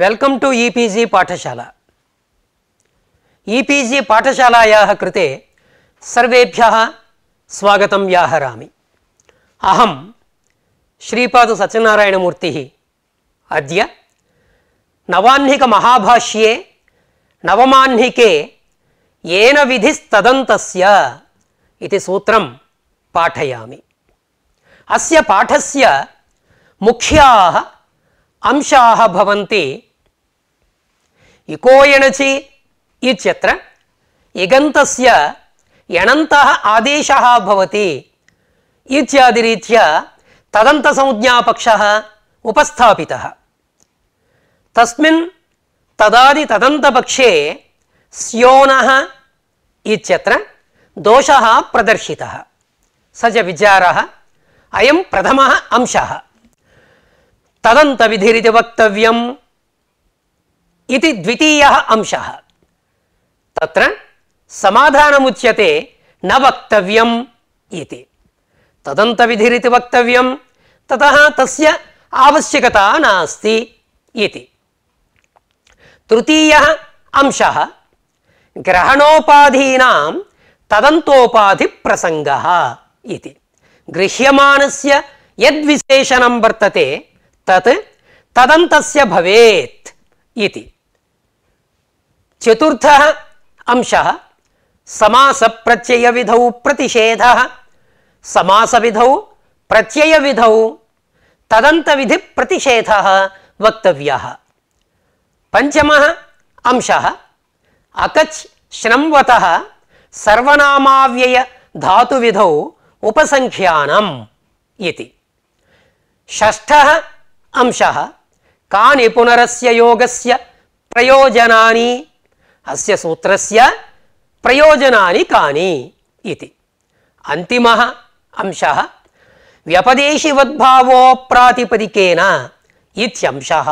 welcome to E P G पाठशाला E P G पाठशालायाः कृते सर्वेभ्यः स्वागतं व्याहरामि अहं श्रीपादसत्यनारायणमूर्तिः अद्य नवाह्निकमहाभाष्ये नवमाह्निके येन विधिस्तदन्तस्य इति सूत्रं पाठयामि अस्य पाठस्य मुख्याः अंशाः भवन्ति इको एणचि इत्यत्र इगन्तस्य यणन्तः आदेशः भवति इत्यादिरीत्या तदन्तसंज्ञापक्षः उपस्थापितः तस्मिन् तदादितदन्तपक्षे स्योनः इत्यत्र दोषः प्रदर्शितः स च विचारः अयं अंशः तदन्तविधिरिति वक्तव्यम् इति अंश अंशः तत्र समाधानमुच्यते न वक्त इति तदन्तविधिरिति वक्तव्यं ततः तस्य आवश्यकता नास्ति इति तृतीयः अंशः ग्रहणोपाधीनां तदन्तोपाधिप्रसङ्गः इति गृह्यमाणस्य यद्विशेषणं वर्तते तत् तदन्तस्य भवेत् इति चतुर्थः अंशः समासप्रत्ययविधौ प्रतिषेधः समासविधौ प्रत्ययविधौ तदन्तविधिप्रतिषेधः वक्तव्यः पञ्चमः अंशः अकच् श्रंवतः सर्वनामाव्यय धातुविधौ उपसङ्ख्यानम् इति षष्ठः अंश कानि पुनरस्य योगस्य प्रयोजनानि अस्य सूत्रस्य प्रयोजनानि कानि इति अन्तिमः अंशः व्यपदेशिवद्भावो प्रातिपदिकेन इत्यंशः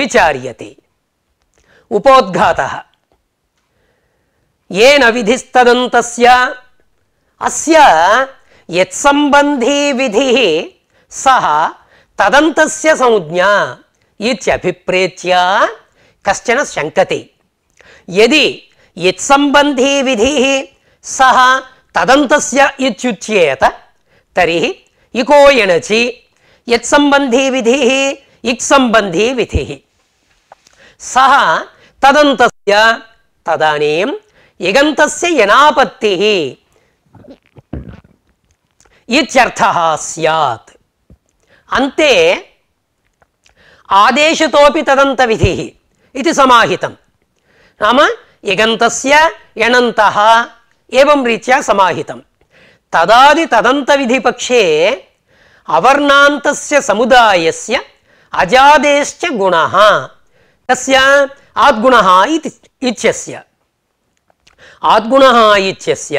विचार्यते अस्य यत्सम्बन्धी विधिः सः तदन्तस्य संज्ञा इत्यभिप्रेत्य कश्चन शङ्कते यदि यत्सम्बन्धी विधिः सः तदन्तस्य इत्युच्येत तर्हि इको यणचि यत्सम्बन्धी विधिः इक्सम्बन्धी विधिः सः तदन्तस्य तदानीं यगन्तस्य यनापत्तिः इत्यर्थः स्यात् అంతే ఆదేశతోపి తదంత విధి ఇది సమాహితం నామ ఇగంతస్య ఎణంత ఏం రీత్యా సమాహితం తదాది తదంత విధిపక్షే అవర్ణాంతస్య సముదాయస్య అజాదేశ్చ గుణ తస్య ఆద్గుణ ఇది ఆద్గుణ ఇత్యస్య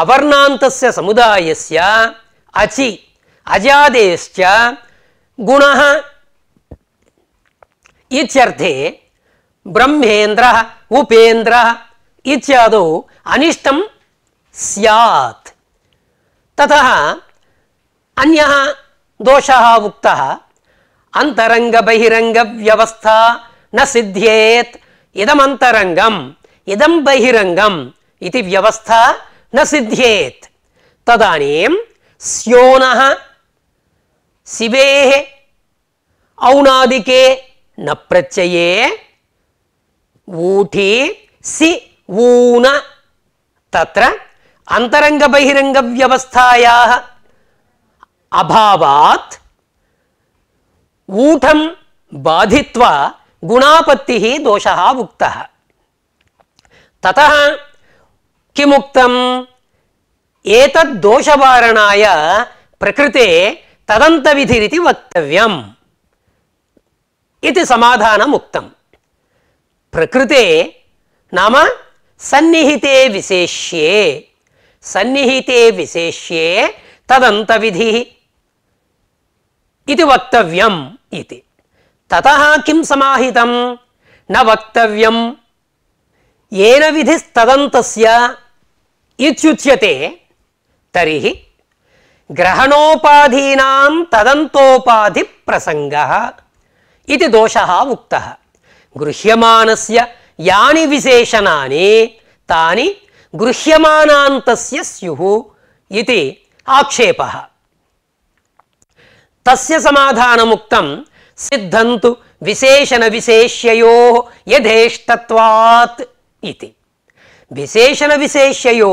అవర్ణాంతస్య సముదాయస్య అచి అజాదేశ్చ గుణ ఇత్యర్థే బ్రహ్మేంద్ర ఉపేంద్ర ఇత్యాదో అనిష్టం స్యాత్ తత అన్య దోష ఉక్త అంతరంగ బహిరంగ వ్యవస్థ న ఇదమంతరంగం ఇదం బహిరంగం ఇది వ్యవస్థ న తదనీ తదనీం స్యోన शिवे औनादिके न प्रत्यये ऊठी सि ऊन तत्र अन्तरङ्गबहिरङ्गव्यवस्थायाः अभावात् ऊठं बाधित्वा गुणापत्तिः दोषः उक्तः ततः किमुक्तम् एतद्दोषवारणाय प्रकृते తదంత విధిరితి వక్తవ్యం ఇది సమాధానం ఉక్తం ప్రకృతే నామ సన్నిహితే విశేష్యే సన్నిహితే విశేష్యే తదంత విధి ఇది వక్తవ్యం ఇది తత కిం సమాహితం న వక్తవ్యం ఏన విధిస్తదంతస్య ఇత్యుచ్యతే తరిహి గ్రహణోపాధీనా తదంతోపాధి ప్రసంగ ఇది దోష ఉక్త గృహ్యమానస్య యాని విశేషణాన్ని తాని గృహ్యమానాంతస్య స్యు ఇది ఆక్షేప తస్య సమాధానముక్తం సిద్ధంతు విశేషణ విశేష్యయో యథేష్టత్వాత్ ఇది విశేషణ విశేష్యయో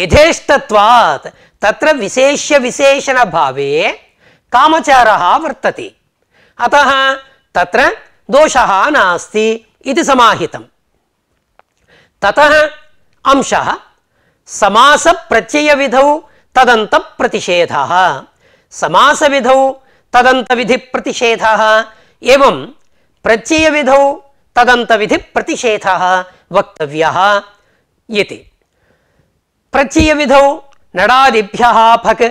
యథేష్టత్వాత్ तत्र विशेष्यविशेषणभावे कामचारः वर्तते अतः तत्र दोषः नास्ति इति समाहितं ततः अंशः समासप्रत्ययविधौ तदन्तप्रतिषेधः विधि प्रतिषेध एवं प्रत्यय प्रत्ययविधौ तदन्तविधिप्रतिषेधः वक्तव्यः इति प्रत्ययविधौ नडादिभ्यः फक्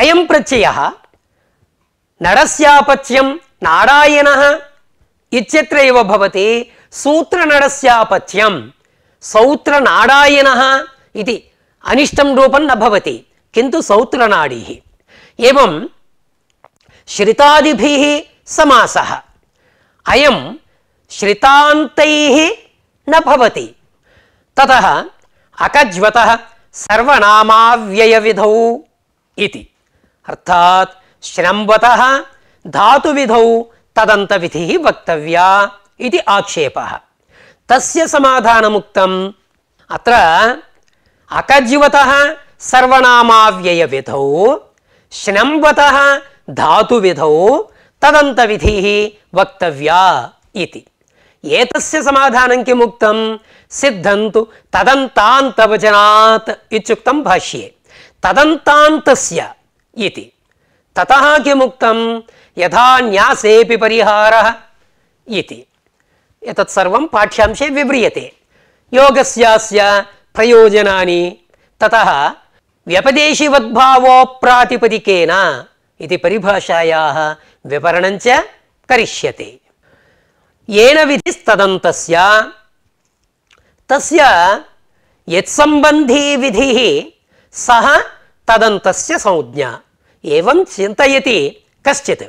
अयं प्रत्ययः नडस्यापत्यं नाडायणः इत्यत्र एव भवति सूत्रनडस्यापथ्यं सौत्रनाडायणः इति अनिष्टं रूपं न भवति किन्तु सौत्रनाडीः एवं श्रितादिभिः समासः अयं श्रितान्तैः न भवति ततः अकज्वतः सर्वनामाव्यय विधौ इति अर्थात श्रम्वतः धातु विधौ तदंत विधि वक्तव्या इति आक्षेपः तस्य समाधानमुक्तम् अत्र अकज्वतः सर्वनामाव्यय विधौ श्रम्वतः धातु विधौ तदंत विधि वक्तव्या इति एतस्य समाधानं किमुक्तम् सिद्धंतु तदंतांत वचनात् भाष्ये तदंतांतस्य इति ततः किमुक्तं यथा न्यासेऽपि परिहारः इति पाठ्यांशे विव्रियते योगस्यास्य प्रयोजनानि ततः व्यपदेशिवद्भावो प्रातिपदिकेन इति परिभाषायाः विवरणं च करिष्यते येन विधिस्तदन्तस्य तस्य यत्सम्बन्धी विधिः सः तदन्तस्य संज्ञा एवं चिन्तयति कश्चित्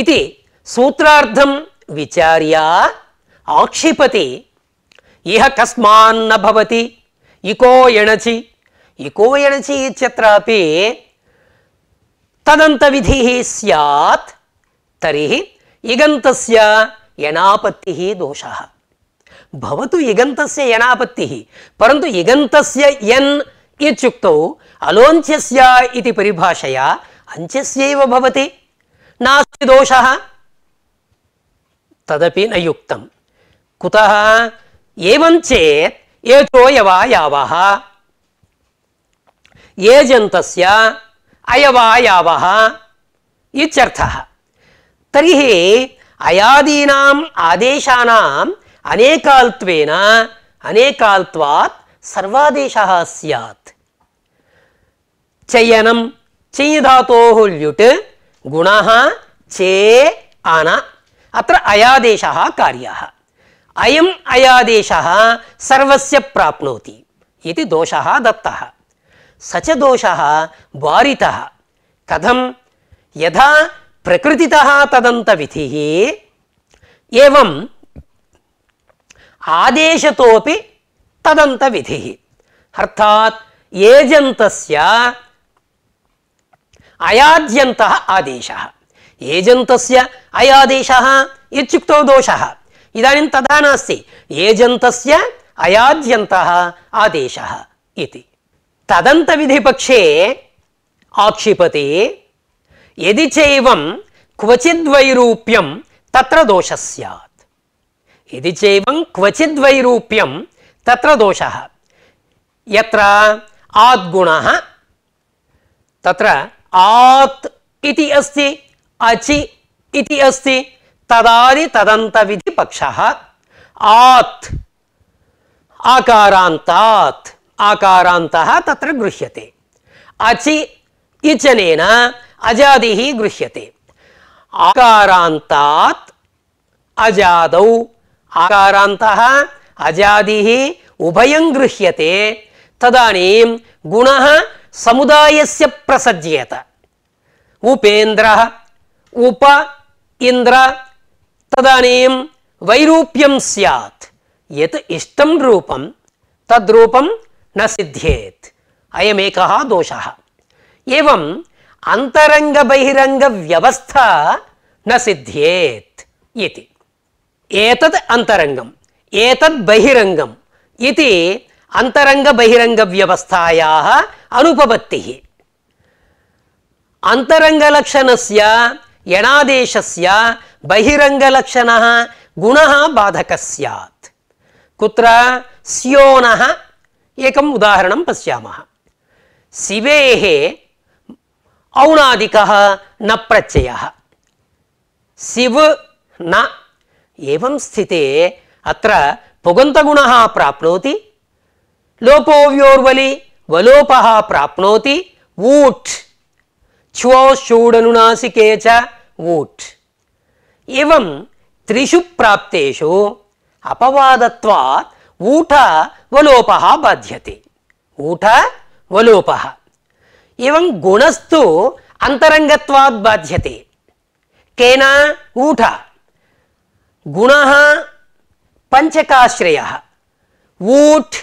इति सूत्रार्थं विचार्य आक्षिपति इह कस्मान्न भवति इको यणचि इको यणचि इत्यत्रापि तदन्तविधिः स्यात् तर्हि इगन्तस्य यणापत्तिः दोषः భవతు ఇగంతస్య యనాపత్తి పరంతు ఇగంతస్య ఎన్ ఇత్యుక్తౌ అలోంచస్య ఇది పరిభాషయ అంచస్యైవ భవతి నాస్తి దోష తదపి నయుక్తం కుత ఏం చేత్ ఏచోయవా యావ ఏజంతస్య అయవా యావ ఇత్యర్థ తర్హి అయాదీనాం ఆదేశానాం अनेकाल्त्वेन अनेकाल्त्वात् सर्वादेशः स्यात् चयनं चिञ्धातोः ल्युट् गुणः चे आन अत्र अयादेशः कार्यः अयम् अयादेशः सर्वस्य प्राप्नोति इति दोषः दत्तः स च दोषः वारितः कथं यथा प्रकृतितः तदन्तविधिः एवं आदेशतोपि तदन्तविधिः अर्थात् एजन्तस्य अयाद्यन्तः आदेशः एजन्तस्य अयादेशः इत्युक्तौ दोषः इदानीं तथा नास्ति एजन्तस्य अयाद्यन्तः आदेशः इति तदन्तविधिपक्षे आक्षिपति यदि चं क्वचिद्वैरूप्यं तत्र दोष स्यात् ఇది చైవం క్వచిద్వైరూప్యం తత్ర దోష ఎత్ర ఆద్గుణ తత్ర ఆత్ ఇది అస్తి అచి ఇది అస్తి తదాది తదంత విధి పక్ష ఆత్ ఆకారాంతాత్ ఆకారాంత తత్ర గృహ్యతే అచి ఇచనేన అజాది గృహ్యతే ఆకారాంతాత్ అజాదౌ आकारान्तः अजादी उभय गृह्यते तदानीं गुणः समुदायस्य प्रसज्येत उपेन्द्र उप इंद्र तदनी वैरूप्यं स्यात् यत् इष्टं रूपं तद्रूपं न सिद्ध्येत् अयमेकः दोषः एवम् अन्तरङ्गबहिरङ्गव्यवस्था न सिद्ध्येत् इति एतत् अन्तरङ्गम् एतद् बहिरङ्गम् इति अन्तरङ्गबहिरङ्गव्यवस्थायाः अनुपपत्तिः अन्तरङ्गलक्षणस्य यणादेशस्य बहिरङ्गलक्षणः गुणः बाधकः स्यात् कुत्र स्योनः एकम् उदाहरणं पश्यामः सिवेः औणादिकः न प्रत्ययः सिव् न ఏం స్థితే అత్ర పొగంతగుణ ప్రాప్నోతి లోపోవ్యోర్వలి వలోప ప్రాప్నోతి ఊట్ చూడనునాసికే షూడనునాసికే చ ఊట్ ఏవం త్రిషు ప్రాప్తేషు అపవాదత్వాత్ ఊట వలోప బాధ్యతే ఊట వలోప ఇవం గుణస్థు అంతరంగత్వాద్ బాధ్యతే కేనా ఊఠ गुण पंचकाश्रय ऊट्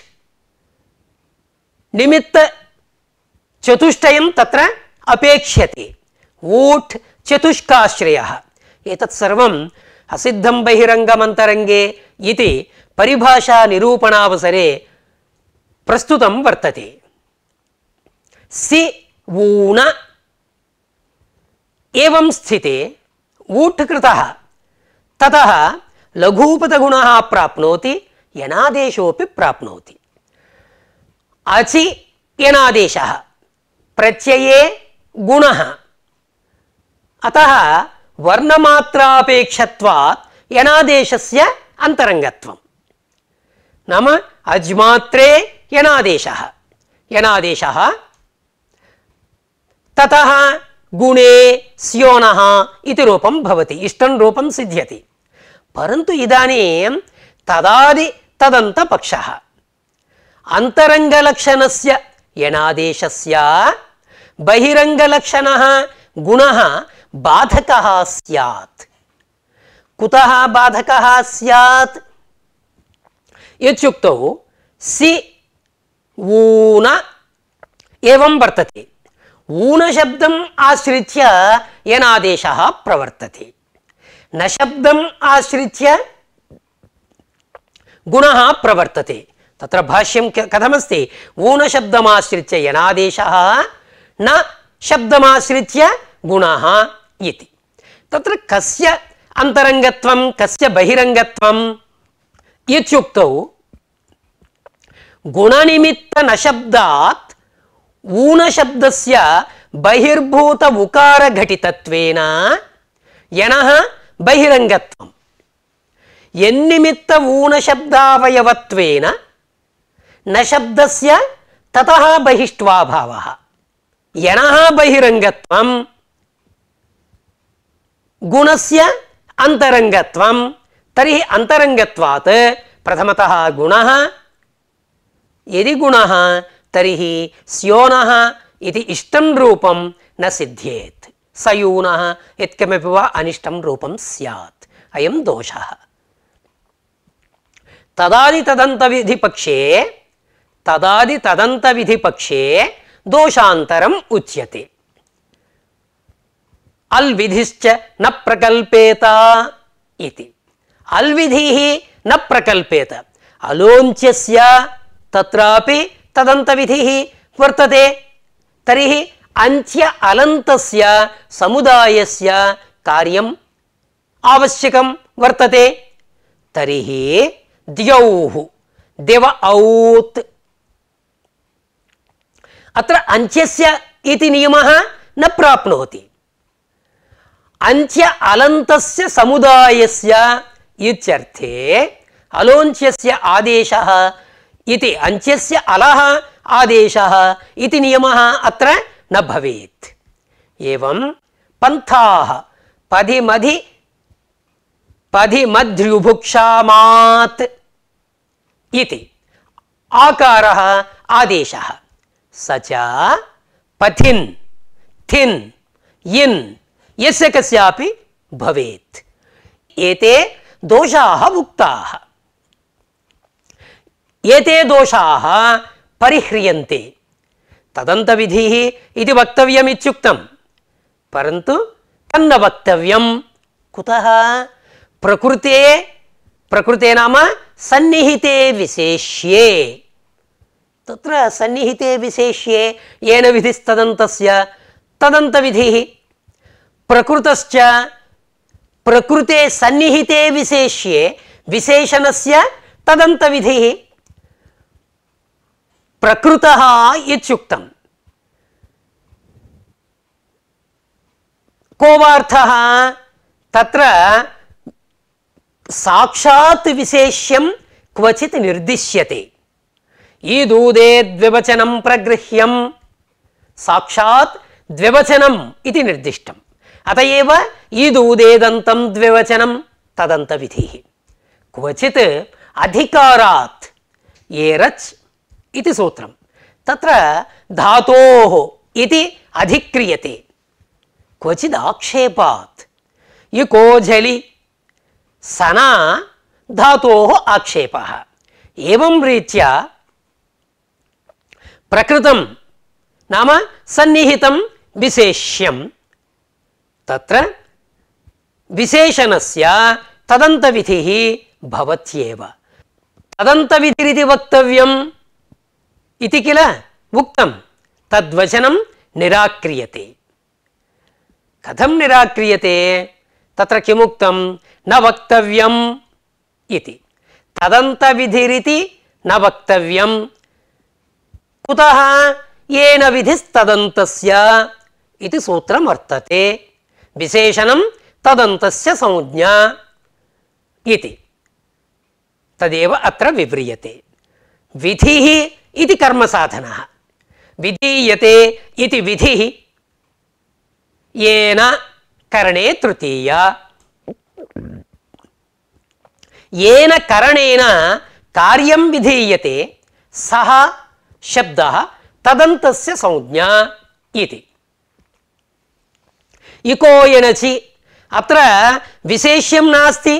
निमित्तचतुष्टयं तत्र अपेक्ष्यते ऊट् चतुष्काश्रयः एतत् सर्वम् असिद्धं बहिरङ्गमन्तरङ्गे इति परिभाषानिरूपणावसरे प्रस्तुतं वर्तते सि ऊण एवं स्थिते ऊट् कृतः ततः लघूपतगुणः प्राप्नोति यनादेशोऽपि प्राप्नोति अचि यनादेशः प्रत्यये गुणः अतः वर्णमात्रापेक्षत्वात् यनादेशस्य अन्तरङ्गत्वं नाम अज्मात्रे यनादेशः यनादेशः ततः गुणे स्योन इति रूपं भवति सिद्ध्यति परंतु इदानीं तदादि तदन्तपक्षः अन्तरङ्गलक्षणस्य यणादेशस्य बहिरङ्गलक्षणः गुण बाधक स्यात् कुतः बाधकः स्यात् इत्युक्तौ सि ऊन एवं वर्तते ऊनशब्दम् आश्रित्य यनादेशः प्रवर्तते न शब्दम आश्रित्य गुण प्रवर्तते तत्र भाष्यं कथमस्ति ऊनशब्दमाश्रित्य यनादेशः न शब्दमाश्रित्य गुणः इति तत्र कस्य अन्तरङ्गत्वं कस्य बहिरङ्गत्वम् इत्युक्तौ गुणनिमित्तनशब्दात् ऊनशब्दस्य बहिर्भूत उकारघटितत्वेन यणः బహిరంగత్వం ఎన్నిమిత్త ఊనశబ్దావయవత్వేన నశబ్దస్య తత బహిష్వాభావ యనః బహిరంగత్వం గుణస్య అంతరంగత్వం తర్హి అంతరంగత్వాత్ ప్రథమత గుణ ఎది గుణ తర్హి స్యోన ఇది ఇష్టం రూపం న సిద్ధ్యేత్ सयूनः यत्किमपि वा अनिष्टं रूपं स्यात् अयं दोषः तदादितदन्तविधिपक्षे तदादितदन्तविधिपक्षे दोषान्तरम् उच्यते अल्विधिश्च न प्रकल्पेत इति अल्विधिः न प्रकल्पेत अलोच्य तदंत तदन्तविधिः वर्तते तरी అంత్య అలంతస్య సముదాయస్య కార్యం ఆవశ్యకం వర్తతే తరిహి ద్యౌః దేవ ఔత్ అత్ర అంత్యస్య ఇది నియమః న ప్రాప్నోతి అంత్య అలంతస్య సముదాయస్య ఇత్యర్థే అలోంత్యస్య ఆదేశః ఇది అంత్యస్య అలః ఆదేశः ఇది నియమः అత్ర न भवेत् एवं पन्थाः पधिमधि पधिमध्युभुक्षामात् इति आकारः आदेशः स च पथिन् थिन् इन् यस्य कस्यापि भवेत् एते दोषाः उक्ताः एते दोषाः परिह्रियन्ते तदंत इति वक्तव्यमित्युक्तम् परन्तु तन्न कुतः प्रकृते प्रकृते नाम सन्निहिते विशेष्ये तत्र सन्निहिते विशेष्ये येन विधिस्तदन्तस्य तदन्तविधिः प्रकृतश्च प्रकृते सन्निहिते विशेष्ये विशेषणस्य तदन्तविधिः பிரகிருதா இச்சுக்தம் கோவார்த்தா தத்திர சாட்சாத் விசேஷ்யம் क्वचित् निर्दिश्यते ईदूदे द्विवचनं प्रगृह्यं साक्षात् द्विवचनम् इति निर्दिष्टम् अत एव ईदूदेदन्तं द्विवचनं तदन्तविधिः क्वचित् अधिकारात् एरच् इति सूत्रं तत्र धातोः इति अधिक्रियते क्वचिद् आक्षेपात् युको झलि सना धातोः आक्षेपः एवं रीत्या प्रकृतं नाम सन्निहितं विशेष्यं तत्र विशेषणस्य तदन्तविधिः भवत्येव तदन्तविधिरिति वक्तव्यं इति किल उक्तं तद्वचनं निराक्रियते कथं निराक्रियते तत्र किमुक्तं न वक्तव्यम् इति तदन्तविधिरिति न वक्तव्यं कुतः येन विधिस्तदन्तस्य इति सूत्रं वर्तते विशेषणं तदन्तस्य संज्ञा इति तदेव अत्र विव्रियते विधिः इति कर्म कर्मसाधनः विधीयते इति विधिः येन करणे तृतीया येन करणेन कार्यं विधीयते सः शब्दः तदन्तस्य संज्ञा इति इको एनचि अत्र विशेष्यं नास्ति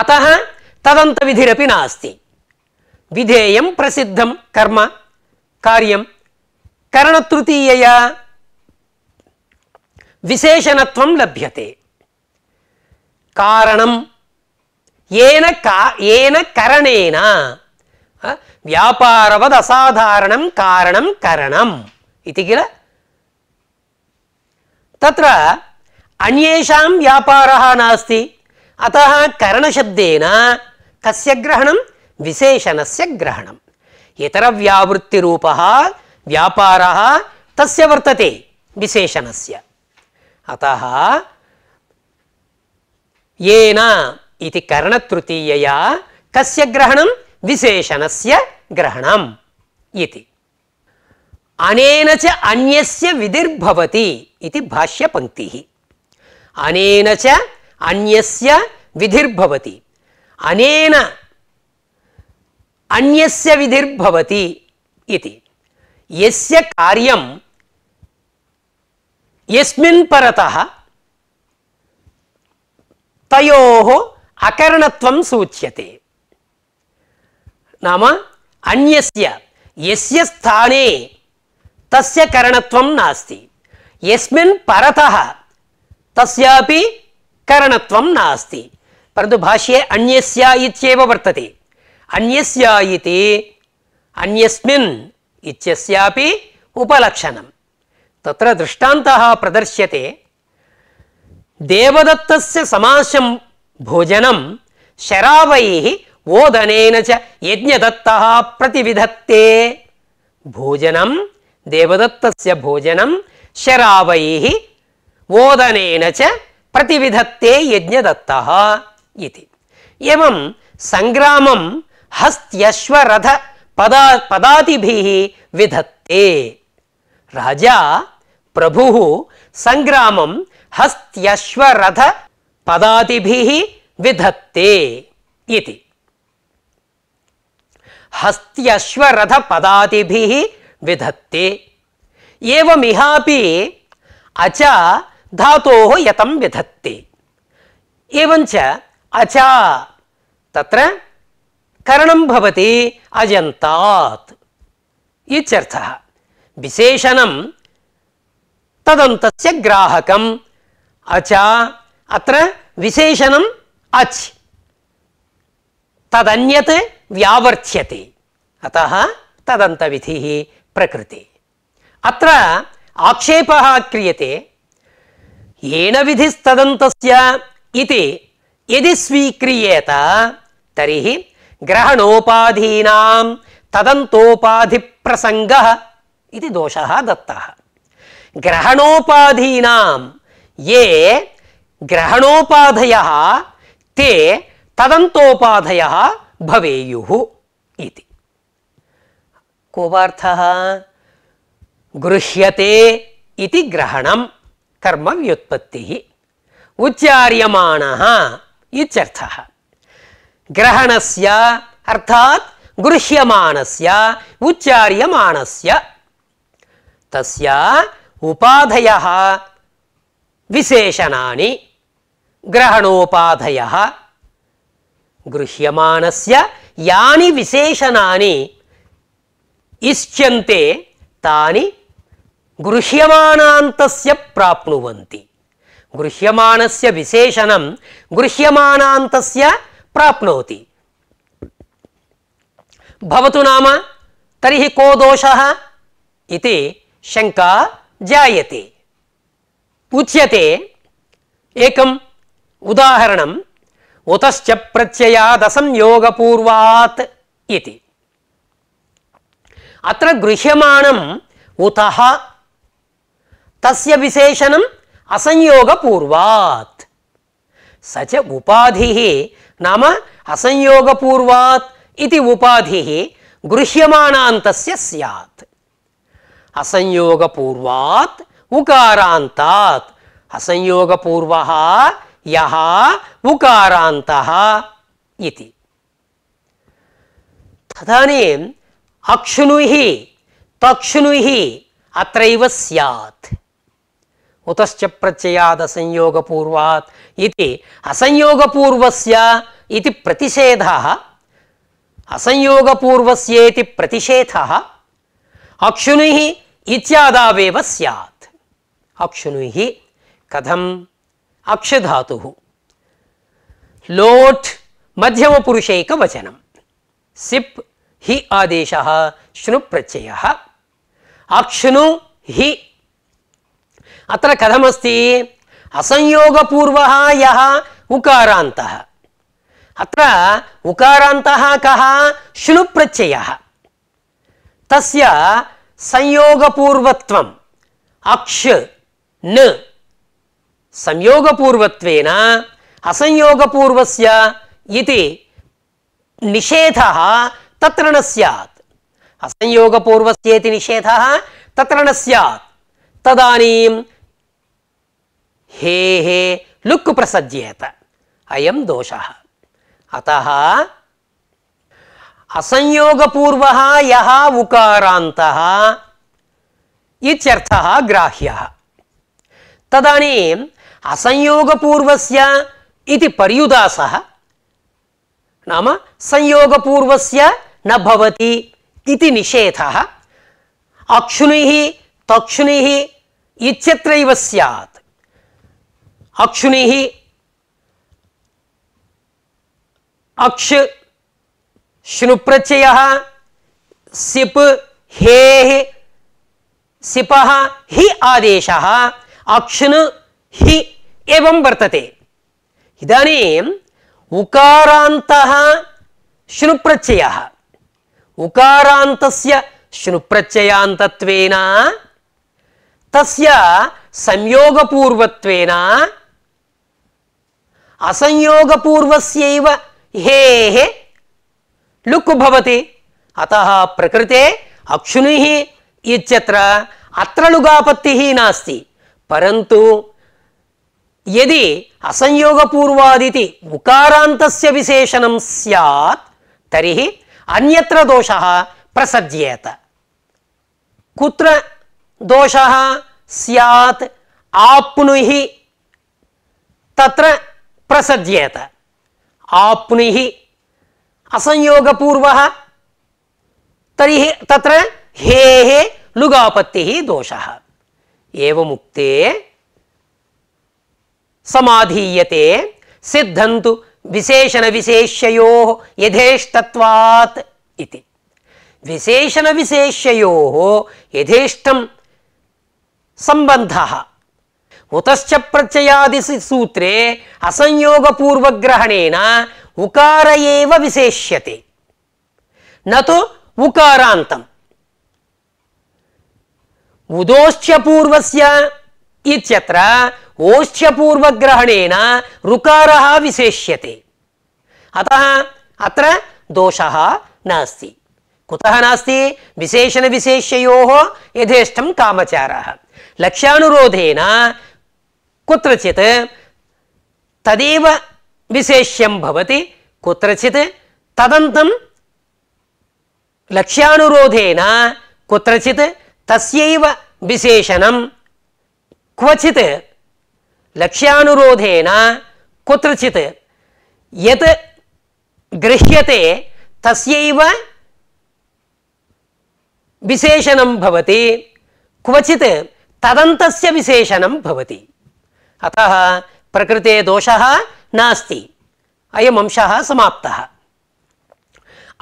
अतः తదంత విధిరపి నాస్తి విధేయం ప్రసిద్ధం కర్మ కార్యం కరణతృతీయ విశేషణత్వం లభ్యతే కారణం ఏన కా ఏన కరణేన వ్యాపారవద్ అసాధారణం కారణం కరణం ఇది కిల తత్ర అన్యేషాం వ్యాపార నాస్తి అత కరణశబ్దేన तस्य ग्रहणं विशेषणस्य ग्रहणम् इतरव्यावृत्तिरूपः व्यापारः तस्य वर्तते विशेषणस्य अतः येन इति करणतृतीयया कस्य ग्रहणं विशेषणस्य ग्रहणम् इति अनेन च अन्यस्य विधिर्भवति इति भाष्यपङ्क्तिः अनेन च अन्यस्य विधिर्भवति अनेन अन्यस्य विधिर्भवति इति यस्य कार्यं यस्मिन् परतः तयोः अकरणत्वं सूच्यते नाम अन्यस्य यस्य स्थाने तस्य करणत्वं नास्ति यस्मिन् परतः तस्यापि करणत्वं नास्ति परंतु भाष्ये अन्यस्य इत्येव वर्तते अन्यस्य इति अन्यस्मिन् इत्यस्यापि उपलक्षणं तत्र दृष्टान्तः प्रदर्श्यते देवदत्तस्य समासं भोजनं शरावैः ओदनेन च यज्ञदत्तः प्रतिविधत्ते भोजनं देवदत्तस्य भोजनं शरावैः ओदनेन च प्रतिविधत्ते यज्ञदत्तः इति एवं सङ्ग्रामं हस्त्यश्वरथ पदा पदातिभिः विधत्ते राजा प्रभुः सङ्ग्रामं हस्त्यश्वरथ पदातिभिः विधत्ते इति हस्त्यश्वरथ पदातिभिः विधत्ते एवमिहापि अच धातोः यतं विधत्ते एवञ्च అచ తత్ర కరణం భవతి అజంతాత్ ఇత్యర్థ విశేషణం తదంతస్య గ్రాహకం అచ అత్ర విశేషణం అచ్ తదన్యత్ వ్యావర్త్యతి అత తదంతవిధి ప్రకృతి అత్ర ఆక్షేప క్రియతే ఏన విధిస్తదంతస్య ఇది यदि स्वीक्रियेत तरी ग्रहणोपाधीना तदन्तोपाधिप्रसङ्गः प्रसंग दोषा दत्ता ग्रहणोपाधीना ये ग्रहणोपाधयः ते तदन्तोपाधयः भवेयुः इति कोपार्थः गृह्यते इति ग्रहणं कर्मव्युत्पत्तिः उच्चार्यमाणः ఇత్యర్థ గ్రహణస్య అర్థాత్ గృహ్యమానస్య ఉచ్చార్యమానస్య తస్య ఉపాధయ విశేషణాని గ్రహణోపాధయ గృహ్యమానస్య యాని విశేషణాన్ని ఇష్యంతే తాని గృహ్యమానాంతస్య ప్రాప్నువంతి गृह्यमाणस्य विशेषणं गृह्यमाणान्तस्य प्राप्नोति भवतु नाम तर्हि को दोषः इति शङ्का जायते उच्यते एकम् उदाहरणम् उतश्च प्रत्ययादसंयोगपूर्वात् इति अत्र गृह्यमाणम् उतः तस्य विशेषणं असंयोगपूर्वात् स च उपाधिः नाम असंयोगपूर्वात् इति उपाधिः गृह्यमाणान्तस्य स्यात् असंयोगपूर्वात् उकारान्तात् असंयोगपूर्वः यः उकारान्तः इति तदानीम् अक्षुणुः तक्षुणुः अत्रैव स्यात् उतच प्रत्यद असंयोगपूर्वात् इति असंयोगपूर्वस्य इति प्रतिषेधः असंयोगपूर्वस्येति प्रतिषेधः अक्षुणिः इत्यादावेव स्यात् अक्षुणिः कथम् अक्षधातुः लोट् मध्यमपुरुषैकवचनं सिप् हि आदेशः श्नुप्रत्ययः अक्षुणु हि अत्र कथमस्ति असंयोगपूर्वः यः उकारान्तः अत्र उकारान्तः कः श्लुप्रत्ययः तस्य संयोगपूर्वत्वम् अक्ष न संयोगपूर्वत्वेन असंयोगपूर्वस्य इति निषेधः तत्र न स्यात् असंयोगपूर्वस्येति निषेधः तत्र न स्यात् तदानीं हे हे लुक् प्रसज्येत अयं दोषः अतः असंयोगपूर्वः यः उकारान्तः इत्यर्थः ग्राह्यः तदानीम् असंयोगपूर्वस्य इति पर्युदासः नाम संयोगपूर्वस्य न इति निषेधः अक्षुणिः तक्षुणिः इत्यत्रैव स्यात् अक्षुनिः अक्षु शृणुप्रत्ययः सिप् हेः सिपः हि आदेशः अक्ष् हि एवं वर्तते इदानीम् उकारान्तः शृणुप्रत्ययः उकारान्तस्य शृणुप्रत्ययान्तत्वेन तस्य संयोगपूर्वत्वेन అసంయోగపూర్వస్యవ హే హే లుక్ భవతి అత ప్రకృతే అక్షుని ఇచ్చత్ర అత్రలుగాపత్తి నాస్తి పరంతు ఎది అసంయోగపూర్వాదితి ఉకారాంతస్య విశేషణం స్యాత్ తరి అన్యత్ర దోష ప్రసజ్యేత కుత్ర దోష స్యాత్ ఆప్నుహి తత్ర प्रसज्येत असंयोगपूर्व असंयोगपूर्वः तर्हि तत्र हेः लुगापत्तिः दोषः एवमुक्ते समाधीयते विशेषण विशेष्यो यथेष्टत्वात् इति विशेषण विशेषणविशेष्ययोः यथेष्टं सम्बन्धः उतश्च प्रत्ययादि सूत्रे असंयोगपूर्वग्रहणेन उकार एव विशेष्यते न तो उकारान्तम् उदोश्च्यपूर्वस्य इत्यत्र ओश्च्यपूर्वग्रहणेन ऋकारः विशेष्यते अतः अत्र दोषः नास्ति कुतः नास्ति विशेषणविशेष्ययोः यथेष्टं कामचारः लक्ष्यानुरोधेन कुत्रचित् तदेव विशेष्यं भवति कुत्रचित् तदन्तं लक्ष्यानुरोधेन कुत्रचित् तस्यैव विशेषणं क्वचित् लक्ष्यानुरोधेन कुत्रचित् यत् गृह्यते तस्यैव विशेषणं भवति क्वचित् तदन्तस्य विशेषणं भवति अतः प्रकृते दोषः नास्ति अयम् अंशः समाप्तः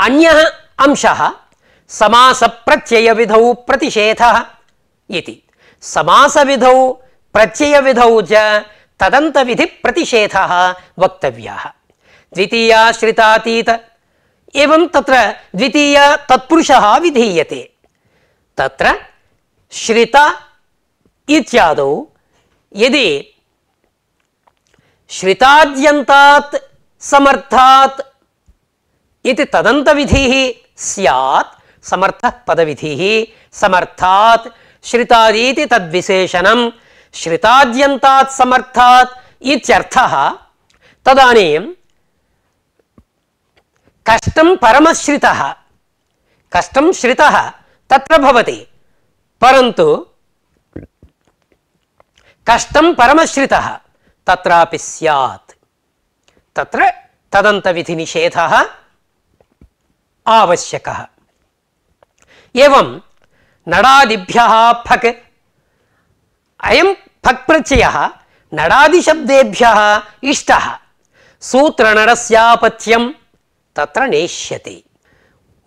अन्यः अंशः समासप्रत्ययविधौ प्रतिषेधः इति समासविधौ प्रत्ययविधौ च तदन्तविधिप्रतिषेधः वक्तव्यः द्वितीया एवं तत्र द्वितीया तत्पुरुषः विधीयते तत्र श्रिता इत्यादौ यदि श्रिताद्यन्तात् समर्थात् इति तदन्तविधिः स्यात् समर्थः पदविधिः समर्थात् श्रितादीति तद्विशेषणं श्रिताद्यन्तात् समर्थात् इत्यर्थः तदानीं कष्टं परमश्रितः कष्टं श्रितः तत्र भवति परन्तु कष्टं परमश्रितः तत्रापि स्यात् तत्र तदन्तविधिनिषेधः आवश्यकः एवं नडादिभ्यः फक् अयं फक् नडादिशब्देभ्यः इष्टः सूत्रनरस्यापत्यं तत्र नेष्यते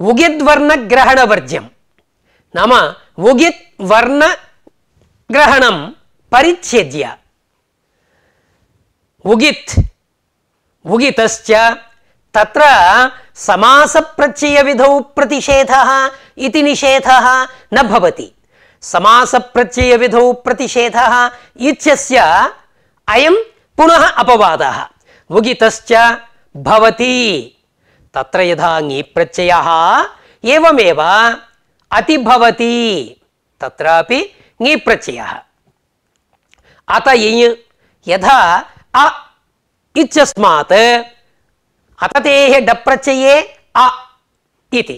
उगिद्वर्णग्रहणवर्ज्यं नाम उगित् वर्णग्रहणं परिच्छेद्य उगित् उगितश्च तत्र समासप्रत्ययविधौ प्रतिषेधः इति निषेधः न भवति समासप्रत्ययविधौ प्रतिषेधः इत्यस्य अयं पुनः अपवादः उगितश्च भवति तत्र यथा एवमेव अतिभवति तत्रापि ङिप्रत्ययः अत यथा अ इत्यस्मात् अततेः डप् प्रत्यये अ इति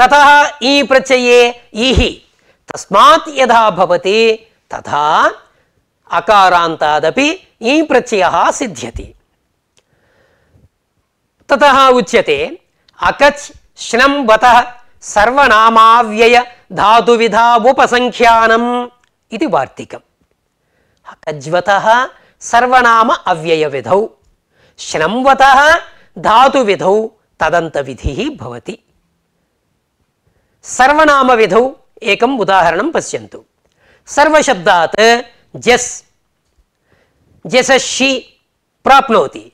ततः इ प्रत्यये इः तस्मात् यथा भवति तथा अकारान्तादपि इ प्रत्ययः सिद्ध्यति ततः उच्यते अकच् श्नं बतः सर्वनामाव्यय धातुविधा इति वार्तिकम् अकज्वतः सर्वनाम अव्यय विधौ श्नंवतः धातु विधौ तदंत विधि भवति सर्वनाम विधौ एकम उदाहरणं पश्यन्तु सर्वशब्दात् जस् जसशि प्राप्नोति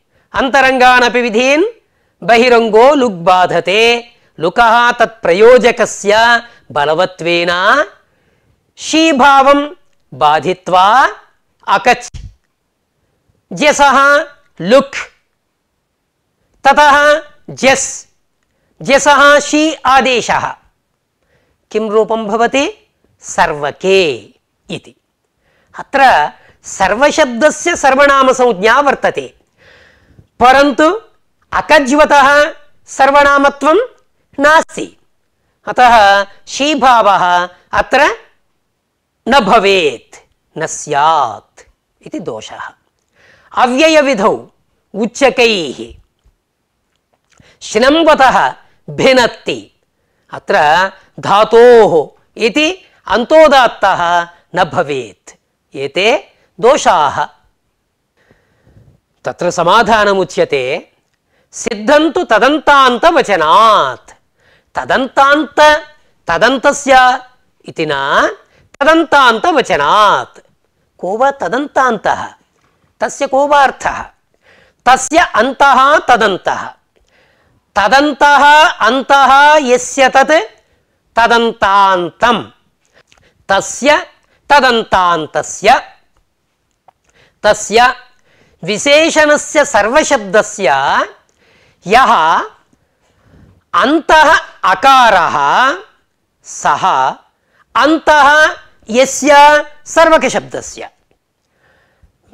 अन्तरङ्गानपि विधीन् बहिरङ्गो लुग् बाधते लुकः तत्प्रयोजकस्य शी भाव बाधि अकच् जस लुक् तथा जस जसः शि आदेशः किं रूपं भवति सर्वके इति अत्र सर्वशब्दस्य सर्वनामसंज्ञा वर्तते परन्तु अकज्वतः सर्वनामत्वं नास्ति अतः शीभावः अत्र न भवेत् न स्यात् इति दोषः अव्ययविधौ उच्चक श्नम्बतः भिनत्ति अत्र धातोः इति अन्तोदात्तः न भवेत् एते दोषाः तत्र समाधानमुच्यते सिद्धं तदन्तान्तवचनात् तदन्तान्त तदन्तस्य इति न तदन्तान्तवचनात् को वा तदन्तान्तः तस्य कोपार्थः तस्य अन्तः तदन्तः तदन्तः अन्तः यस्य तत् तदन्तान्तं तस्य तदन्तान्तस्य तस्य विशेषणस्य सर्वशब्दस्य यः अन्तः अकारः सः अन्तः यस्य सर्वकशब्दस्य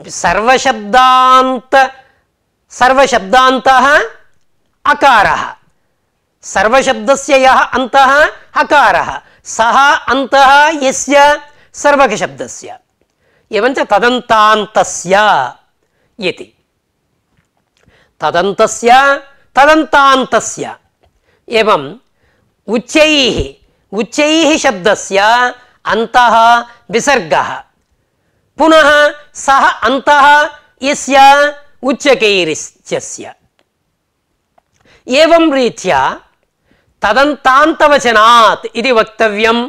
सर्वशब्दान्त अकार अकारः सर्वशब्दस्य यः अन्तः हकारः सः अन्तः यस्य सर्वकशब्दस्य एवञ्च तदन्तान्तस्य इति तदन्तस्य तदन्तान्तस्य एवम् उच्चैः उच्चैः शब्दस्य अन्तः विसर्गः पुनः सः अन्तः यस्य उच्चकैरिश्चस्य रीत्या तदन्तान्तवचनात् इति वक्तव्यम्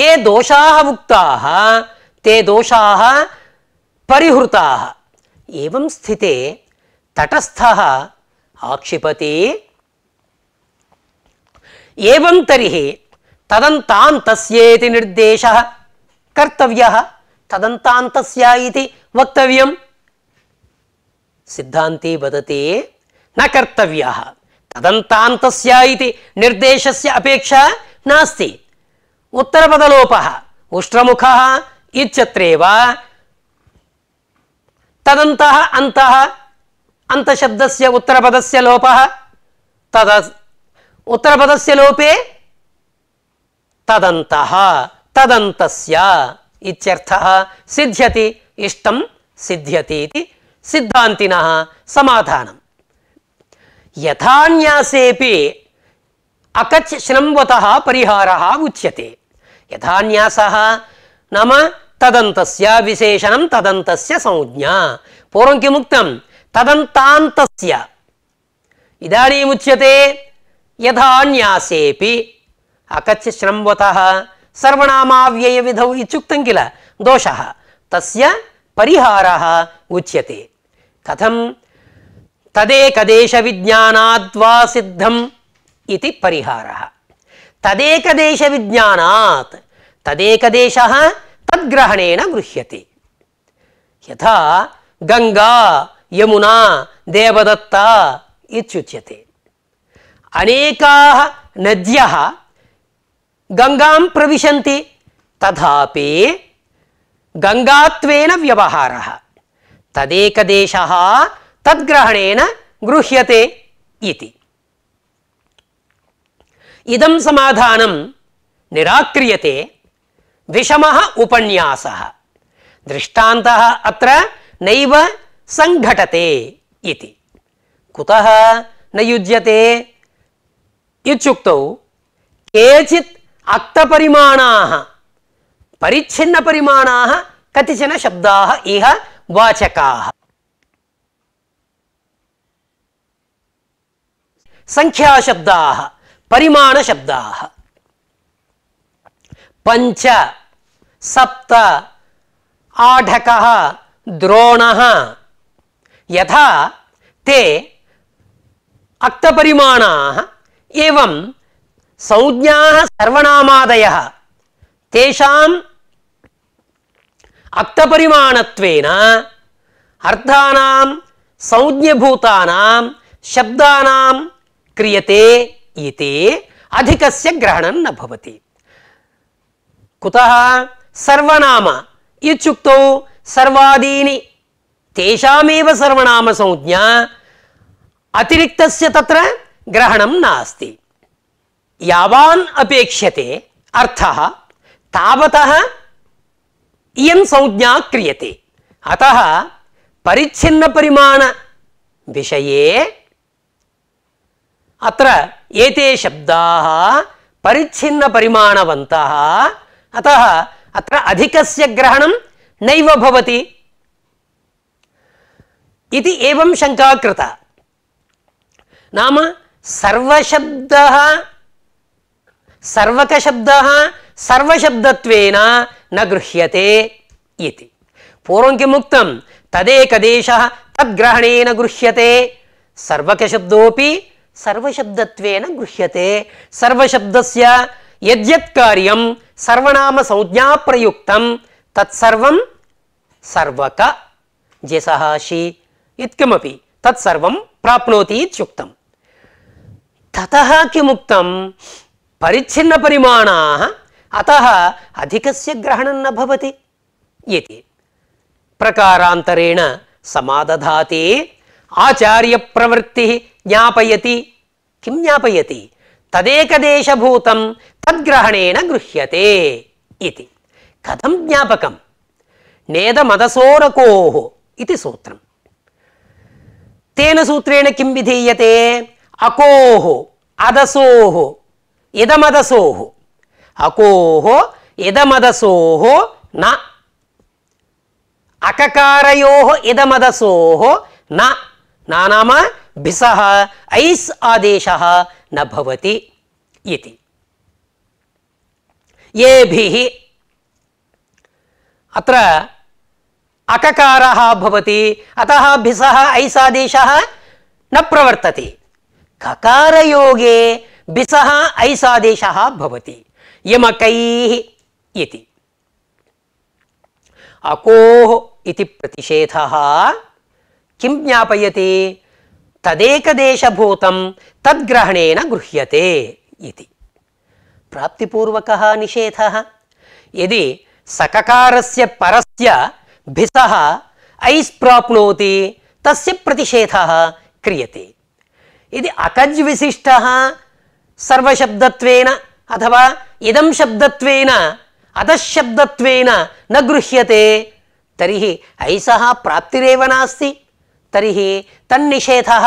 ये दोषा उक्ताः ते दोषाः परिहृताः एवं स्थिते तटस्थः आक्षिपति ಏವಂತರಿಹಿ ತದಂತಾಂತಸ್ಯೇತಿ ನಿರ್ದೇಶ ಕರ್ತವ್ಯ ತದಂತಾಂತಸ್ಯ ಇತಿ ವಕ್ತವ್ಯಂ ಸಿದ್ಧಾಂತಿ ವದತಿ ನ ಕರ್ತವ್ಯ ತದಂತಾಂತಸ್ಯ ಇತಿ ನಿರ್ದೇಶಸ್ಯ ಅಪೇಕ್ಷಾ ನಾಸ್ತಿ ಉತ್ತರಪದಲೋಪ ಉಷ್ಟ್ರಮುಖ ಇತ್ಯತ್ರೇವ ತದಂತಹ ಅಂತಃ ಅಂತಶಬ್ದಸ್ಯ ಉತ್ತರಪದಸ್ಯ ಲೋಪ ತದ ఉత్తర పదస్య లోపే తదంత తదంతస్య ఇత్యర్థ సిద్ధ్యతి ఇష్టం సిద్ధ్యతి ఇది సిద్ధాంతిన సమాధానం యథాన్యాసేపి అకచ్ శ్రంవత పరిహార ఉచ్యతే యథాన్యాస నమ తదంతస్య విశేషణం తదంతస్య సంజ్ఞ పూర్వం కిముక్తం తదంతాంతస్య ఇదానీముచ్యతే यथान्यासेपि अकच्य श्रम्वतः सर्वनामाव्ययविधौ इत्युक्तं किल दोषः तस्य परिहारः उच्यते कथं तदेकदेशविज्ञानाद्वा सिद्धम् इति परिहारः तदेकदेशविज्ञानात् तदेकदेशः तद्ग्रहणेन गृह्यते यथा गङ्गा यमुना देवदत्ता इत्युच्यते अनेकाः नद्य गंगा प्रवेश तथा गङ्गात्वेन व्यवहार तदेक तद्ग्रहणेन गृह्यते इति इदं समाधानं निराक्रियते विषमः उपन्यासः दृष्टान्तः अत्र नैव सङ्घटते कुतः न युज्यते केचि केचित् अक्तपरिमाणाः परिच्छिन्नपरिमाणाः कतिचन शब्द इह वाचकाः संख्याशब्दाः परिमाणशब्दाः पंच सप्त आढ़क द्रोण यथा ते अक्तपरिमाणाः ఏం సంజ్ఞా సర్వనామాదయ తేషాం అర్థపరిమాణత్వేన అర్థానాం సంజ్ఞభూతానాం శబ్దానాం క్రియతే ఇతే అధికస్య గ్రహణం నభవతి కుతః సర్వనామ ఇత్యుక్తౌ సర్వాదీని తేషామేవ సర్వనామ సంజ్ఞ అతిరిక్తస్య తత్ర ग्रहणं नास्ति यावान् अपेक्ष्यते अर्थः तावतः इयं संज्ञा क्रियते अतः परिच्छिन्नपरिमाणविषये अत्र एते शब्दाः परिच्छिन्नपरिमाणवन्तः अतः अत्र अधिकस्य ग्रहणं नैव भवति इति एवं शङ्का कृता नाम सर्वशब्दः सर्वकशब्दः सर्वशब्दत्वेन न गृह्यते इति पूर्वं किमुक्तं तदेकदेशः तद्ग्रहणेन गृह्यते सर्वकशब्दोऽपि सर्वशब्दत्वेन गृह्यते सर्वशब्दस्य यद्यत् कार्यं सर्वनामसंज्ञाप्रयुक्तं तत्सर्वं सर्वक जसहाशि यत्किमपि तत्सर्वं प्राप्नोति इत्युक्तम् తత కిముక్తం పరిచ్ఛిన్న పరిమాణా అత అధికస్య గ్రహణం నభవతి ఇది ప్రకారాంతరేణ సమాదధాతి ఆచార్య ప్రవృత్తి జ్ఞాపయతి కిం జ్ఞాపయతి తదేకదేశభూతం తద్గ్రహణేన గృహ్యతే ఇది కథం జ్ఞాపకం నేదమదసోరకో ఇది సూత్రం తేన సూత్రేణ కిం విధీయతే అకోహో అదసోహో ఇదమదసోహో అకోహో ఇదమదసోహో నా అకకారయో ఇదమదసోహో నా నా నామ భిసహ ఐస్ ఆదేశ నభవతి ఇది ఏభి అత్ర అకకారः भवति अतः भिसः ऐसादेशः न प्रवर्तते కకారయోగే బిసహ ఐసాదేశ భవతి యమకై ఇది అకోహ్ ఇది ప్రతిషేధ కిం జ్ఞాపయతి తదేకదేశభూతం తద్గ్రహణేన గృహ్యతే ఇది ప్రాప్తిపూర్వక నిషేధ यदि सककारस्य परस्य भिसः ऐस् प्राप्नोति तस्य प्रतिषेधः क्रियते यदि अकज् विशिष्टः सर्वशब्दत्वेन अथवा इदं शब्दत्वेन अधशब्दत्वेन न गृह्यते तर्हि ऐसः प्राप्तिरेव नास्ति तर्हि तन्निषेधः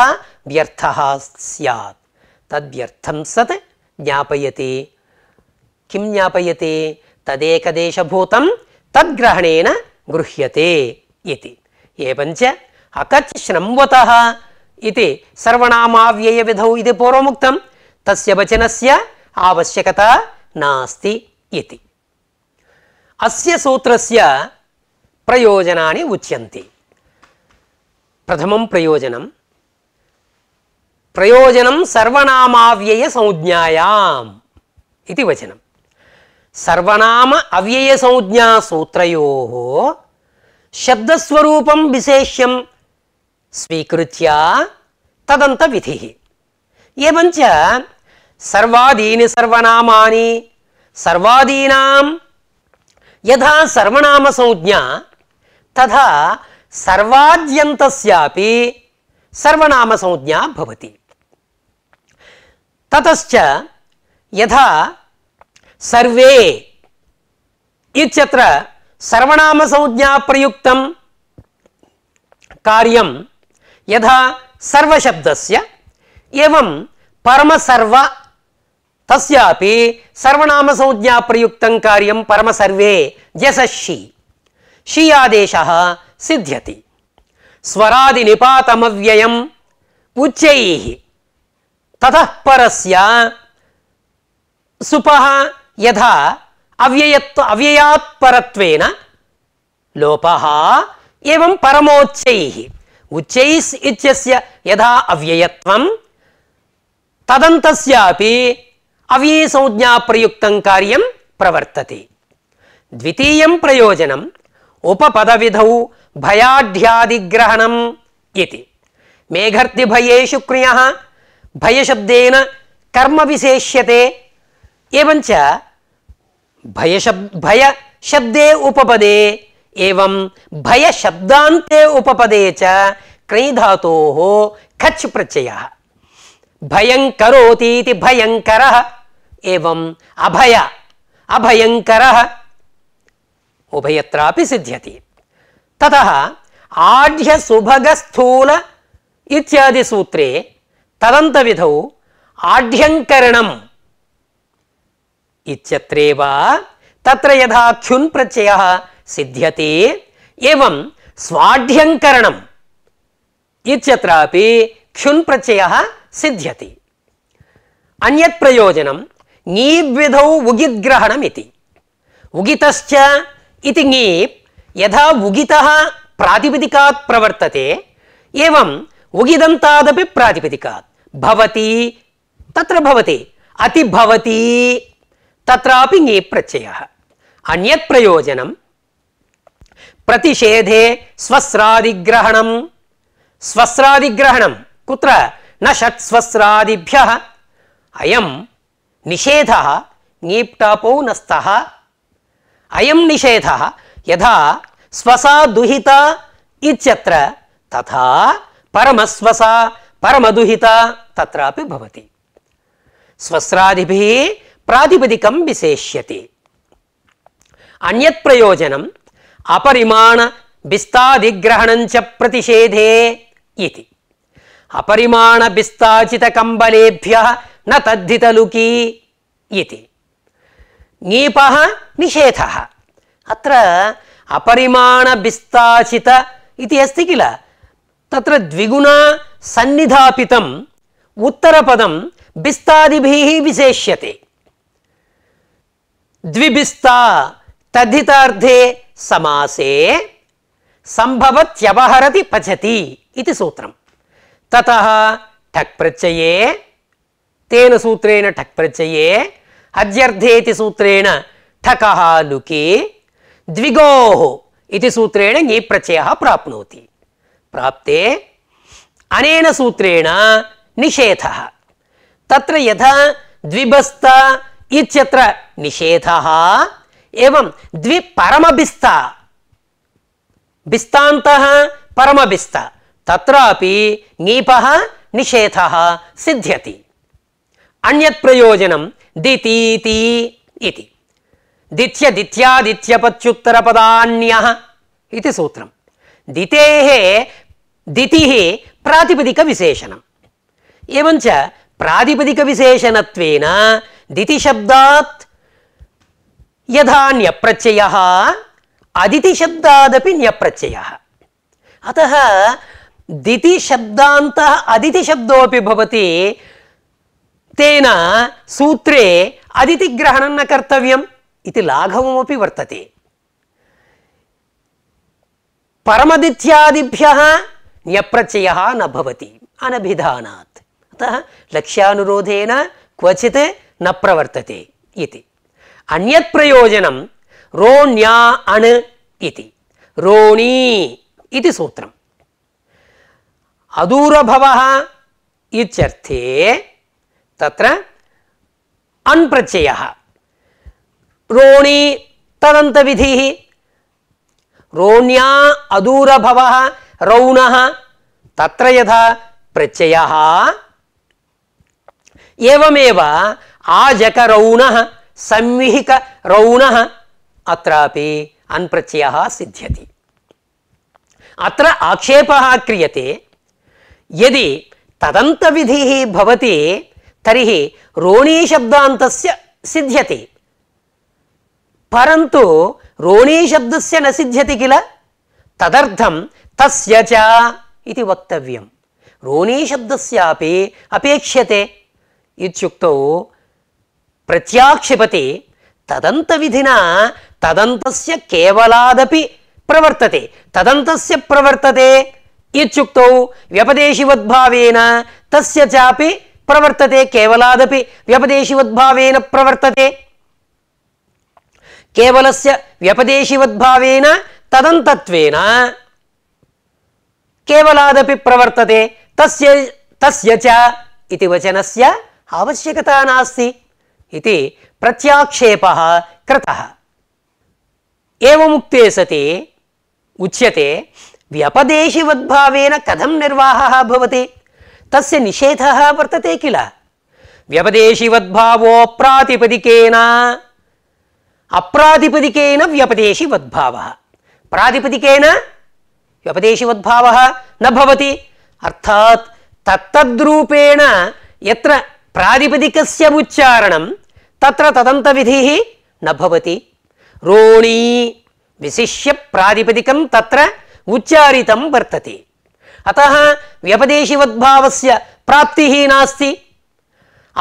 व्यर्थः स्यात् तद्व्यर्थं सत् ज्ञापयति किं ज्ञापयति तदेकदेशभूतं तद्ग्रहणेन गृह्यते इति एवञ्च अकच् श्रंवतः इति सर्वनामाव्ययविधौ इति पूर्वमुक्तं तस्य वचनस्य आवश्यकता नास्ति इति अस्य सूत्रस्य प्रयोजनानि उच्यन्ते प्रथमं प्रयोजनं ప్రయోజనం సర్వనామావ్యయ సంజ్ఞాయాం ఇది వచనం సర్వనామ అవ్యయ సంజ్ఞా సూత్రయో స్వీకృత్య తదంత విధి ఏమంచ సర్వాదీని సర్వనామాని సర్వాదీనాం యథా సర్వనామ సంజ్ఞా తథా సర్వాద్యంతస్యాపి సర్వనామ సంజ్ఞా భవతి తతశ్చ యథా సర్వే ఇత్యత్ర సర్వనామ సంజ్ఞా ప్రయుక్తం కార్యం यथा सर्वशब्दस्य एवं परमसर्व तस्यापि सर्वनामसंज्ञाप्रयुक्तं कार्यं परमसर्वे यशस्षि षि आदेशः सिद्ध्यति स्वरादिनिपातमव्ययम् उच्चैः ततः परस्य सुपः यथा अव्ययत्व अव्ययात्परत्वेन लोपः एवं परमोच्चैः उच्चैस् इत्यस्य यथा अव्ययत्वं तदन्तस्यापि अव्ययसंज्ञाप्रयुक्तं कार्यं प्रवर्तते द्वितीयं प्रयोजनम् उपपदविधौ भयाढ्यादिग्रहणम् इति मेघर्तिभयेषु क्रियः भयशब्देन कर्म विशेष्यते एवञ्च भयशब् भयशब्दे उपपदे एवं भयशब्दान्ते उपपदे च क्रीधातोः खच् प्रत्ययः भयङ्करोति इति भयङ्करः एवम् अभय अभयङ्करः उभयत्रापि सिद्ध्यति ततः आढ्यसुभगस्थूल इत्यादि सूत्रे तदन्तविधौ आढ्यङ्करणम् इत्यत्रैव तत्र यथा ख्युन् प्रत्ययः सिद्ध्यते एवं स्वाढ्यङ्करणम् इत्यत्रापि क्षुन् प्रत्ययः सिद्ध्यति अन्यत् प्रयोजनं ङीब्विधौ उगिद्ग्रहणम् इति उगितश्च इति ङीप् यथा उगितः प्रातिपदिकात् प्रवर्तते एवं उगिदन्तादपि प्रातिपदिकात् भवति तत्र भवति अतिभवति तत्रापि ङीप् प्रत्ययः अन्यत् प्रयोजनं प्रतिषेधे स्वस्रादिग्रहणं स्वस्रादिग्रहणं कुत्र न षट्स्वस्रादिभ्यः अयं निषेधः ङीप्टापौ न स्तः अयं निषेधः यथा स्वसा दुहिता इत्यत्र तथा परमस्वसा परमदुहिता तत्रापि भवति स्वस्रादिभिः प्रातिपदिकं विशेष्यते अन्यत् प्रयोजनं अपरिमाण विस्तादिग्रहणञ्च प्रतिषेधे इति अपरिमाणविस्ताचितकम्बलेभ्यः न तद्धितलुकी इति ङीपः निषेधः अत्र अपरिमाणविस्ताचित किल तत्र द्विगुणा सन्निधापितम् उत्तरपदं विस्तादिभिः विशेष्यते द्विबिस्ता तद्धितार्थे समासे संभवत्यवहरति पचति इति सूत्रं ततः ठक् प्रत्यये तेन सूत्रेण ठक् प्रत्यये हज्यर्थेति सूत्रेण ठकः लुकि द्विगोः इति सूत्रेण ञि प्राप्नोति प्राप्ते अनेन सूत्रेण निषेधः तत्र यथा द्विबस्त इत्यत्र निषेधः एवं बिस्ता भिस्तान्तः परम तत्रापि तीप निषेध सिद्ध्यति अन्यत् प्रयोजनं दितीति इति दित्य दित्यादित्यपत्युत्तरपदान्यः इति सूत्रं दितेः दितिः प्रातिपदिकविशेषणम् एवञ्च प्रातिपदिकविशेषणत्वेन दितिशब्दात् यथा न्यप्रत्ययः अदितिशब्दादपि न्यप्रत्ययः अतः दितिशब्दान्तः अदितिशब्दोऽपि भवति तेन सूत्रे अदितिग्रहणं न कर्तव्यम् इति लाघवमपि वर्तते परमदित्यादिभ्यः न्यप्रत्ययः न भवति अनभिधानात् अतः लक्ष्यानुरोधेन क्वचित् न प्रवर्तते इति अन्यत् प्रयोजनं रोण्या अण् इति रोणी इति सूत्रम् अदूरभवः इत्यर्थे तत्र अण् प्रत्ययः रोणी तदन्तविधिः रोण्या अदूरभवः रौणः तत्र यथा प्रत्ययः एवमेव आजकरौणः సంవిహిక రౌణ అత్రాపి అన్ప్రత్యయ సిద్ధ్యతి అత్ర ఆక్షేప క్రియతే యది తదంతవిధి భవతి తర్హి రోణీశబ్దాంతస్య సిద్ధ్యతి పరంతు రోణీశబ్దస్య న సిద్ధ్యతి కిల తదర్థం తస్య చ ఇది వక్తవ్యం రోణీశబ్దస్యాపి అపేక్ష్యతే ఇత్యుక్తౌ ಪ್ರತ್ಯಕ್ಷಿಪತಿ ತದಂತ ವಿಧಿನ ತದಂತಸ್ಯ ಕೇವಲಾದಪಿ ಪ್ರವರ್ತತೆ ತದಂತಸ್ಯ ಪ್ರವರ್ತತೆ ಇತ್ಯುಕ್ತೌ ವ್ಯಪದೇಶಿವದ್ಭಾವೇನ ತಸ್ಯ ಚಾಪಿ ಪ್ರವರ್ತತೆ ಕೇವಲಾದಪಿ ವ್ಯಪದೇಶಿವದ್ಭಾವೇನ ಪ್ರವರ್ತತೆ ಕೇವಲಸ್ಯ ವ್ಯಪದೇಶಿವದ್ಭಾವೇನ ತದಂತತ್ವೇನ ಕೇವಲಾದಪಿ ಪ್ರವರ್ತತೆ ತಸ್ಯ ತಸ್ಯ ಚ ಇತಿ ವಚನಸ್ಯ ಅವಶ್ಯಕತಾ ನಾಸ್ತಿ इति प्रत्याक्षेपः कृतः एवमुक्ते सति उच्यते व्यपदेशिवद्भावेन कथं निर्वाहः भवति तस्य निषेधः वर्तते किल व्यपदेशिवद्भावो अप्रातिपदिकेन व्यपदेशिवद्भावः प्रातिपदिकेन व्यपदेशिवद्भावः न भवति अर्थात् तत्तद्रूपेण यत्र प्रातिपदिकस्य उच्चारणं तत्र तदन्तविधिः न भवति रोणी विशिष्य प्रातिपदिकं तत्र उच्चारितं वर्तते अतः व्यपदेशिवद्भावस्य प्राप्तिः नास्ति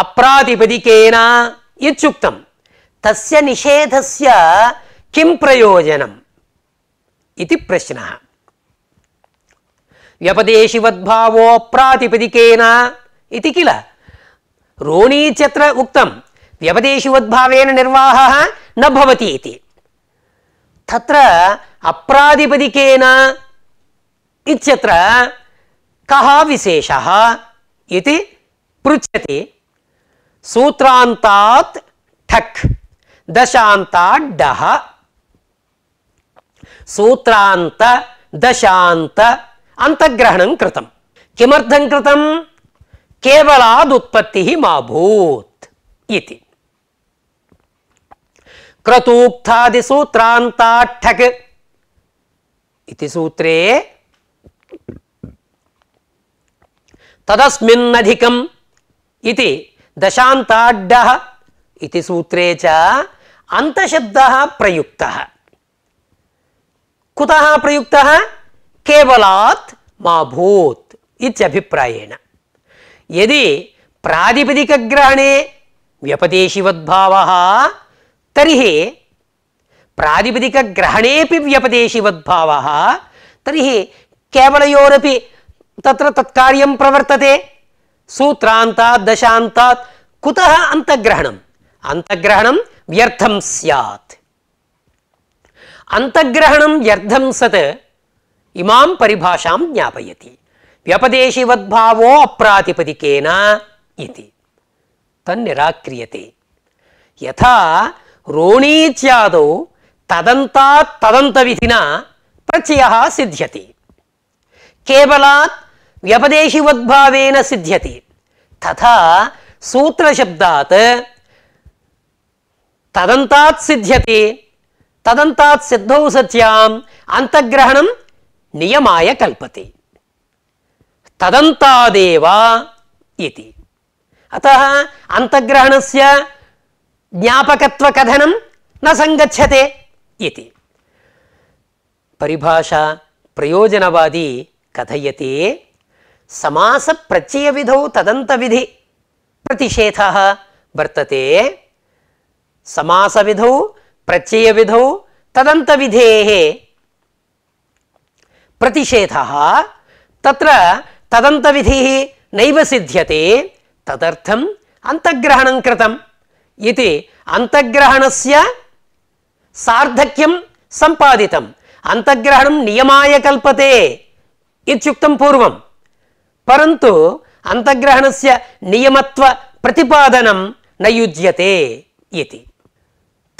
अप्रातिपदिकेन इत्युक्तं तस्य निषेधस्य किं प्रयोजनम् इति प्रश्नः व्यपदेशिवद्भावोऽप्रातिपदिकेन इति किल रोणी इत्यत्र उक्तं व्यपदेशुवद्भावेन निर्वाहः न भवति इति तत्र अप्रादिपदिकेन इत्यत्र कः विशेषः इति पृच्छति सूत्रान्तात् ठक् दशान्तात् डः सूत्रान्त दशान्त अन्तग्रहणं कृतं किमर्थं कृतम् केवलादुत्पत्ति माभूत इति इति सूत्रे तदस्मिन्नधिकम् इति दशान्ताड्डः इति सूत्रे च अन्तशब्दः प्रयुक्तः कुतः प्रयुक्तः केवलात् मा भूत् इत्यभिप्रायेण यदि प्रातिपदिकग्रहणे व्यपदेशिवद्भावः तर्हि प्रातिपदिकग्रहणेऽपि व्यपदेशिवद्भावः तर्हि केवलयोरपि तत्र तत्कार्यं प्रवर्तते सूत्रान्तात् दशान्तात् कुतः अन्तग्रहणम् अन्तग्रहणं व्यर्थं स्यात् अन्तग्रहणं व्यर्थं सत् इमां परिभाषां ज्ञापयति ವ್ಯಪದೇಶಿವದ್ಭಾವೋ ಅಪ್ರಾತಿಪದಿಕೇನ ಇತಿ ತನ್ನಿರಾಕ್ರಿಯತೆ ಯಥಾ ರೋಣೀತ್ಯಾದೌ ತದಂತಾತ್ ತದಂತವಿಧಿನ ಪ್ರತ್ಯಯ ಸಿದ್ಧ್ಯತೆ ಕೇವಲಾತ್ ವ್ಯಪದೇಶಿವದ್ಭಾವೇನ ಸಿದ್ಧ್ಯತೆ ತಥಾ ಸೂತ್ರಶಬ್ದಾತ್ ತದಂತಾತ್ ಸಿದ್ಧ್ಯತೆ ತದಂತಾತ್ ಸಿದ್ಧೌ ಸತ್ಯಾಂ ಅಂತಗ್ರಹಣಂ ನಿಯಮಾಯ ಕಲ್ಪತೆ तदन्तादेव इति अतः से ज्ञापकत्वकथनं न सङ्गच्छते इति परिभाषा प्रयोजनवादी कथयति समासप्रत्ययविधौ तदन्तविधि प्रतिषेधः वर्तते समासविधौ प्रत्ययविधौ तदन्तविधेः प्रतिषेधः तत्र తదంత విధి నైవ సిద్ధ్యతే తదర్థం అంతగ్రహణం కృతం ఇది అంతగ్రహణస్య సార్థక్యం సంపాదితం అంతగ్రహణం నియమాయ కల్పతే ఇత్యుక్తం పూర్వం పరంతు అంతగ్రహణస్య నియమత్వ ప్రతిపాదనం నయుజ్యతే ఇది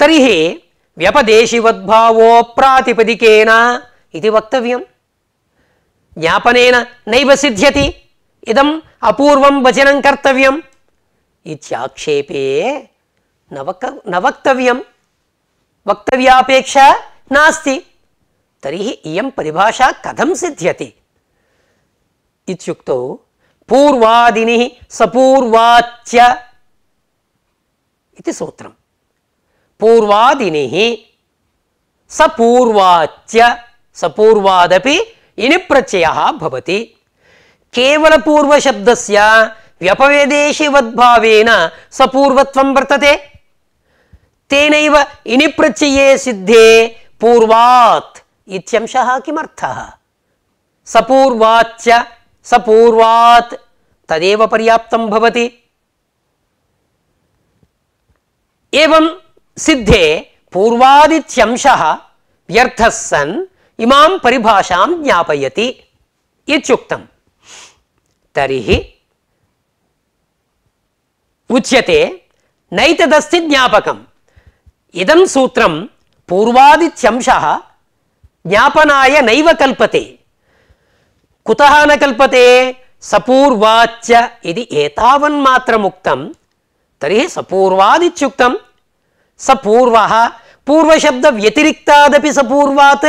తర్హి వ్యపదేశివద్భావో ప్రాతిపదికేన ఇది వక్తవ్యం ज्ञापन नैव सिद्ध्यति इदम् अपूर्वं वचनं कर्तव्यम् न वक् न वक्तव्यापेक्षा नास्ति तर्हि इयं परिभाषा कथं सिद्ध्यति इत्युक्तौ पूर्वादिनिः सूत्र इति सूत्रं पूर्वादिनिः सपूर्वाच्य सपूर्वादपि इनि प्रत्ययः भवति केवलपूर्वशब्दस्य व्यपवेदेशिवद्भावेन सपूर्वत्वं वर्तते तेनैव इनि प्रत्यये सिद्धे पूर्वात् इत्यंशः किमर्थः सपूर्वाच्च सपूर्वात् तदेव पर्याप्तं भवति एवं सिद्धे पूर्वादित्यंशः व्यर्थः सन् इमां परिभाषा ज्ञापयति इत्युक्तं तर्हि उच्यते नैतदस्ति ज्ञापकम् इदं सूत्रं पूर्वादित्यंशः ज्ञापनाय नैव कल्पते कुतः न कल्पते सपूर्वाच्च इति एतावन्मात्रमुक्तं तर्हि सपूर्वादित्युक्तं सपूर्वः पूर्वशब्दव्यतिरिक्तादपि सपूर्वात्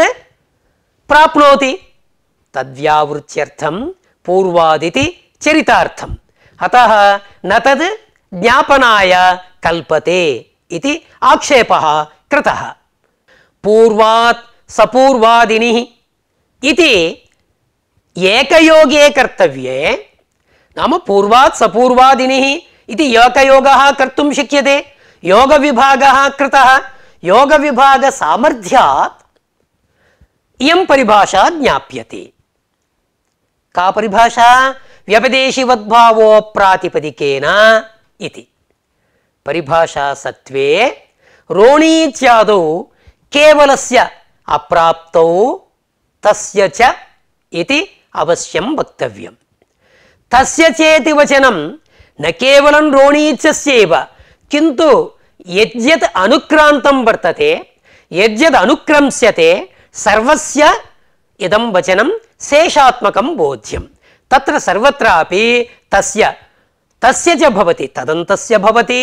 प्राप्नोति तद्व्यावृत्त्यर्थं पूर्वादिति चरितार्थम् अतः न तद् ज्ञापनाय कल्पते इति आक्षेपः कृतः पूर्वात् सपूर्वादिनिः इति एकयोगे कर्तव्ये नाम पूर्वात् सपूर्वादिनिः इति योगयोगः कर्तुं शक्यते योगविभागः कृतः योगविभागसामर्थ्यात् इं परिभाषा ज्ञाप्यते का परिभाषा व्यपदेशिवद्भावो प्रातिपदिकेन इति परिभाषा सत्वे रोणीत्यादौ केवलस्य अप्राप्तौ तस्य च इति अवश्यं वक्तव्यं तस्य चेति वचनं न केवलं रोणीत्यस्यैव किन्तु यद्यत् अनुक्रान्तं वर्तते यद्यत् अनुक्रंस्यते सर्वस्य इदं वचनं शेषात्मकं बोध्यं तत्र सर्वत्रापि तस्य तस्य च भवति तदन्तस्य भवति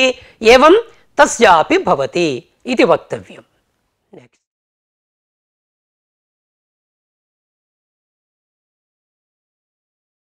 एवं तस्यापि भवति इति वक्तव्यम्